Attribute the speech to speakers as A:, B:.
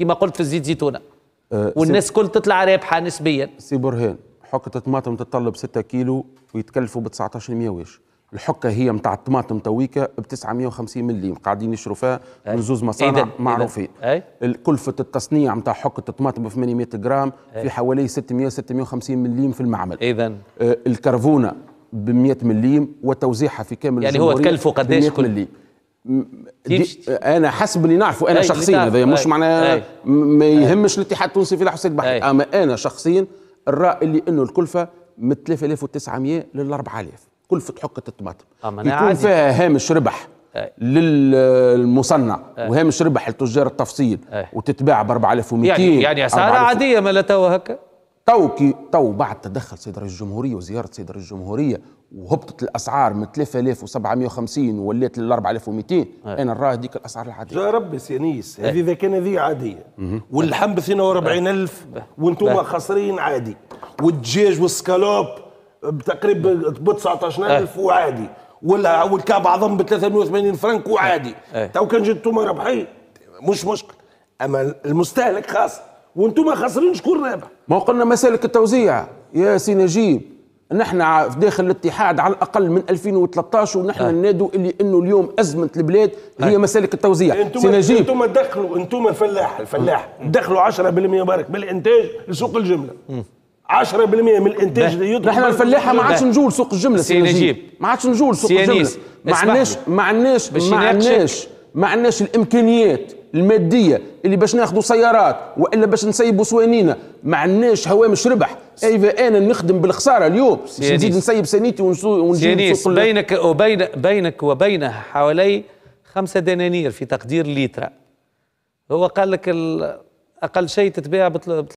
A: كما قلت في الزيت زيتونه أه والناس كل تطلع رابحه نسبيا سي برهان حكة طماطم تتطلب 6 كيلو ويتكلفوا ب 19 واش الحكه هي نتاع الطماطم تويكا ب 950 ملي قاعدين يشرو فيها من زوز مصانع معروفين كلفه التصنيع نتاع حكه الطماطم ب 800 جرام في حوالي 600 650 ملي في المعمل اذا إيه أه، الكرفونه ب 100 مليم وتوزيعها في كامل يعني هو تكلفه قداش كل انا حسب اللي نعرفه انا شخصيا هذا مش معناه ما يهمش الاتحاد التونسي في حسين البحر اما انا شخصيا الراي اللي انه الكلفه من 3900 لل 4000 كلفه حقه الطماطم يكون فيها هامش ربح أي. للمصنع أي. وهامش ربح لتجار التفصيل أي. وتتباع ب 4200 يعني يعني اسعار عاديه
B: ما لا توا هكا
A: كي تو بعد تدخل سيد رئيس الجمهوريه وزياره سيد رئيس الجمهوريه وهبطت الاسعار من 3750 وليت ل 4200 إيه. انا راه هذيك الاسعار العاديه
B: يا ربي سي انيس إيه. هذه اذا كان هذه عاديه واللحم ب 42000 وانتم إيه. خاسرين عادي والدجاج والسكالوب بتقريبا ب 19000 وعادي ولا والكعب عظم ب 380 فرنك وعادي تو كان جيتوا ربحي مش مشكل اما المستهلك خاص وانتم خاسرين شكون رابح ما قلنا مسالك التوزيع يا
A: سي نجيب نحن في داخل الاتحاد على الاقل من 2013 ونحن أه. ننادوا اللي
B: انه اليوم ازمه البلاد هي أه. مسالك التوزيع إيه، سي نجيب انتم دخلوا انتم الفلاح الفلاح آه. دخلوا 10% برك بالانتاج لسوق الجمله م. 10% من الانتاج اللي يدخل نحن الفلاحه ما عادش نجول سوق الجمله سي نجيب ما
A: عادش نجول سوق الجمله ما عندناش ما عندناش ما عندناش ما عندناش الامكانيات الماديه اللي باش ناخذوا سيارات والا باش نسيبوا سوانينا ما عندناش هوامش ربح ايفا انا نخدم بالخساره اليوم باش نزيد نسيب سانيتي ونجي سوق
B: بينك وبين بينك وبينه حوالي خمسة دنانير في تقدير ليترا هو قال لك اقل شيء تتباع ب